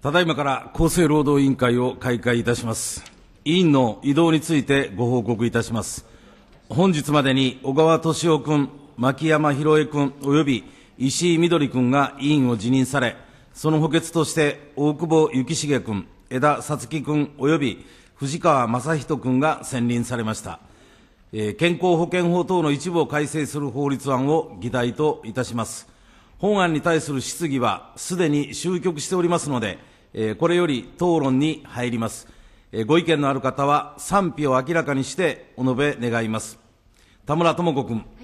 ただいまから厚生労働委員会を開会いたします。委員の移動についてご報告いたします。本日までに小川俊夫君、牧山博恵君及び石井みどり君が委員を辞任され、その補欠として大久保幸重君、枝さつき君及び藤川正人君が選任されました。えー、健康保険法等の一部を改正する法律案を議題といたします。本案に対する質疑はすでに終局しておりますので、これより討論に入ります。ご意見のある方は賛否を明らかにしてお述べ願います。田村智子君。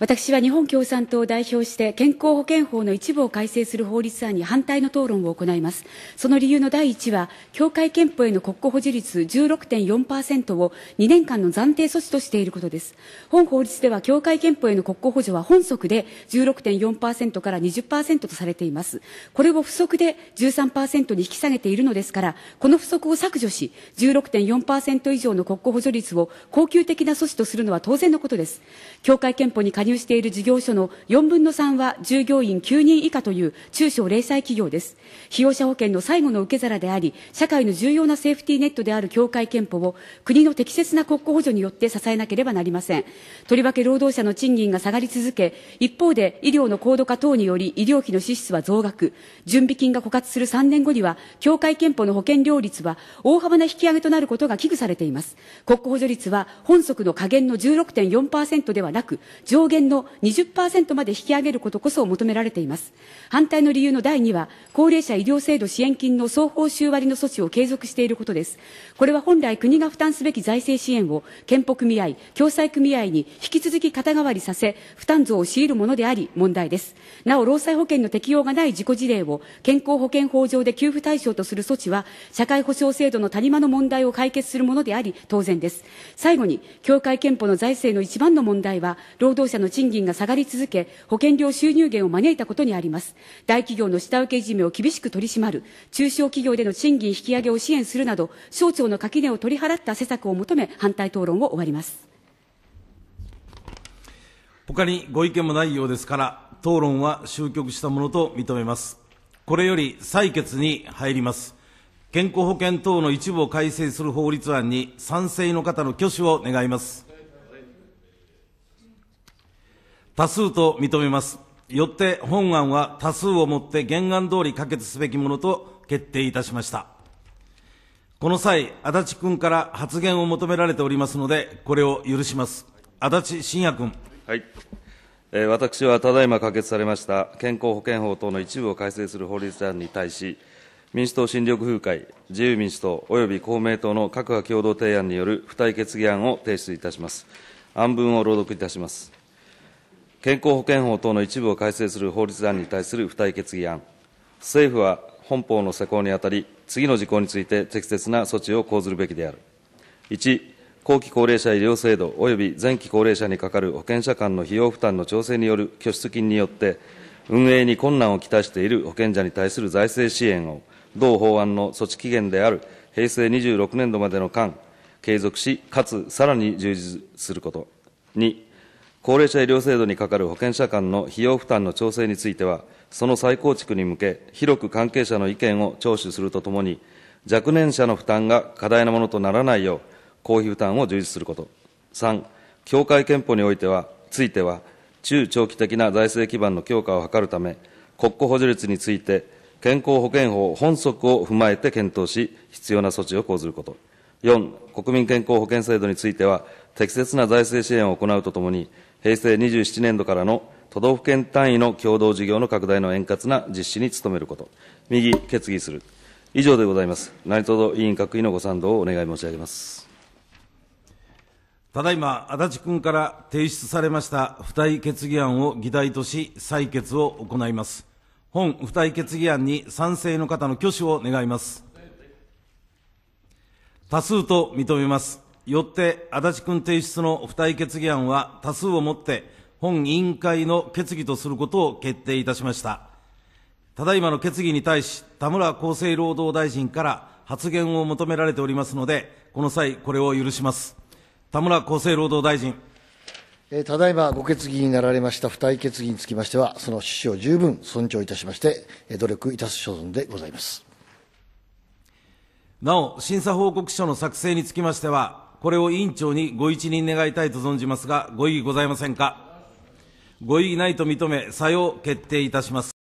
私は日本共産党を代表して健康保険法の一部を改正する法律案に反対の討論を行いますその理由の第一は協会憲法への国庫保持率16.4%を2年間の暫定措置としていることです本法律では協会憲法への国庫補助は本則で16.4%から20%とされていますこれを不足で13%に引き下げているのですからこの不足を削除し16.4%以上の国庫補助率を恒久的な措置とするのは当然のことです協会憲法に加入している事業所の4分の3は従業員9人以下という中小零細企業です。被用者保険の最後の受け皿であり、社会の重要なセーフティーネットである協会憲法を国の適切な国庫補助によって支えなければなりません。とりわけ労働者の賃金が下がり続け、一方で医療の高度化等により医療費の支出は増額、準備金が枯渇する3年後には、協会憲法の保険料率は大幅な引き上げとなることが危惧されています。国庫補助率は本則の下限の16.4%ではなく、上限の20%まで引き上げることこそ求められています。反対の理由の第2は、高齢者医療制度支援金の総報酬割の措置を継続していることです。これは本来国が負担すべき財政支援を憲法組合、共済組合に引き続き肩代わりさせ、負担増を強いるものであり、問題です。なお、労災保険の適用がない自己事例を健康保険法上で給付対象とする措置は、社会保障制度の谷間の問題を解決するものであり、当然です。最後に、協会憲法の財政の一番の問題は、労働者のの賃金が下がり続け、保険料収入減を招いたことにあります。大企業の下請けいじめを厳しく取り締まる、中小企業での賃金引き上げを支援するなど、省庁の垣根を取り払った施策を求め、反対討論を終わります。他にご意見もないようですから、討論は終局したものと認めます。これより採決に入ります。健康保険等の一部を改正する法律案に賛成の方の挙手を願います。多数と認めます。よって本案は多数をもって原案通り可決すべきものと決定いたしました。この際、足立君から発言を求められておりますので、これを許します。足立信也君。はい。えー、私はただいま可決されました健康保険法等の一部を改正する法律案に対し、民主党新緑風会、自由民主党及び公明党の各派共同提案による付帯決議案を提出いたします。案文を朗読いたします。健康保険法等の一部を改正する法律案に対する付帯決議案、政府は本法の施行にあたり、次の事項について適切な措置を講ずるべきである。1、後期高齢者医療制度及び前期高齢者にかかる保険者間の費用負担の調整による拠出金によって、運営に困難をきたしている保険者に対する財政支援を、同法案の措置期限である平成26年度までの間、継続し、かつさらに充実すること。2、高齢者医療制度に係る保険者間の費用負担の調整については、その再構築に向け、広く関係者の意見を聴取するとともに、若年者の負担が過大なものとならないよう、公費負担を充実すること。3、協会憲法においては、ついては、中長期的な財政基盤の強化を図るため、国庫補助率について、健康保険法本則を踏まえて検討し、必要な措置を講ずること。4、国民健康保険制度については、適切な財政支援を行うとともに、平成27年度からの都道府県単位の共同事業の拡大の円滑な実施に努めること。右、決議する。以上でございます。何卒委員各位のご賛同をお願い申し上げます。ただいま、足立君から提出されました付帯決議案を議題とし、採決を行います。本付帯決議案に賛成の方の挙手を願います。多数と認めます。よって、足立君提出の付帯決議案は多数をもって、本委員会の決議とすることを決定いたしました。ただいまの決議に対し、田村厚生労働大臣から発言を求められておりますので、この際、これを許します。田村厚生労働大臣。ただいまご決議になられました付帯決議につきましては、その趣旨を十分尊重いたしまして、努力いたす所存でございます。なお、審査報告書の作成につきましては、これを委員長にご一任願いたいと存じますが、ご異議ございませんか。ご異議ないと認め、作用決定いたします。